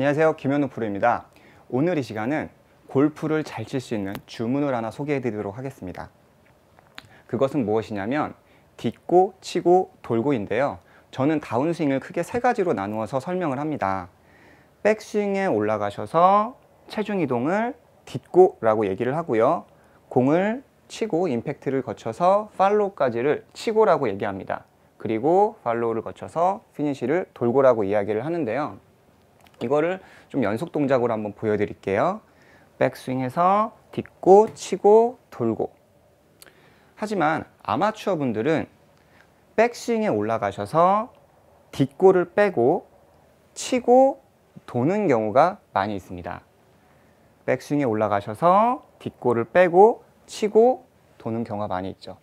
안녕하세요. 김현우 프로입니다. 오늘 이 시간은 골프를 잘 칠 수 있는 주문을 하나 소개해 드리도록 하겠습니다. 그것은 무엇이냐면 딛고, 치고, 돌고인데요. 저는 다운스윙을 크게 세 가지로 나누어서 설명을 합니다. 백스윙에 올라가셔서 체중 이동을 딛고 라고 얘기를 하고요. 공을 치고 임팩트를 거쳐서 팔로우까지를 치고 라고 얘기합니다. 그리고 팔로우를 거쳐서 피니쉬를 돌고 라고 이야기를 하는데요. 이거를 좀 연속 동작으로 한번 보여드릴게요. 백스윙해서 딛고 치고 돌고 하지만 아마추어 분들은 백스윙에 올라가셔서 딛고를 빼고 치고 도는 경우가 많이 있습니다. 백스윙에 올라가셔서 딛고를 빼고 치고 도는 경우가 많이 있죠.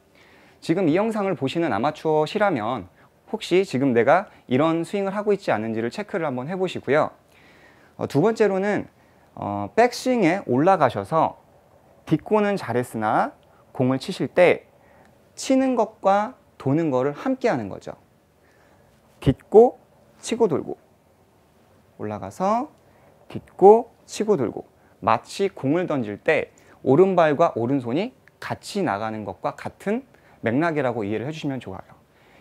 지금 이 영상을 보시는 아마추어시라면 혹시 지금 내가 이런 스윙을 하고 있지 않은지를 체크를 한번 해보시고요. 어, 두 번째로는 어, 백스윙에 올라가셔서 딛고는 잘했으나 공을 치실 때 치는 것과 도는 것을 함께 하는 거죠. 딛고 치고 돌고 올라가서 딛고 치고 돌고 마치 공을 던질 때 오른발과 오른손이 같이 나가는 것과 같은 맥락이라고 이해를 해주시면 좋아요.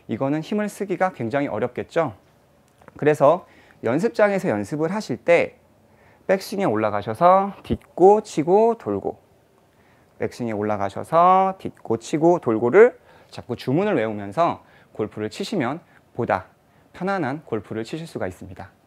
이거는 힘을 쓰기가 굉장히 어렵겠죠. 그래서 연습장에서 연습을 하실 때 백스윙에 올라가셔서 딛고 치고 돌고 백스윙에 올라가셔서 딛고 치고 돌고를 자꾸 주문을 외우면서 골프를 치시면 보다 편안한 골프를 치실 수가 있습니다.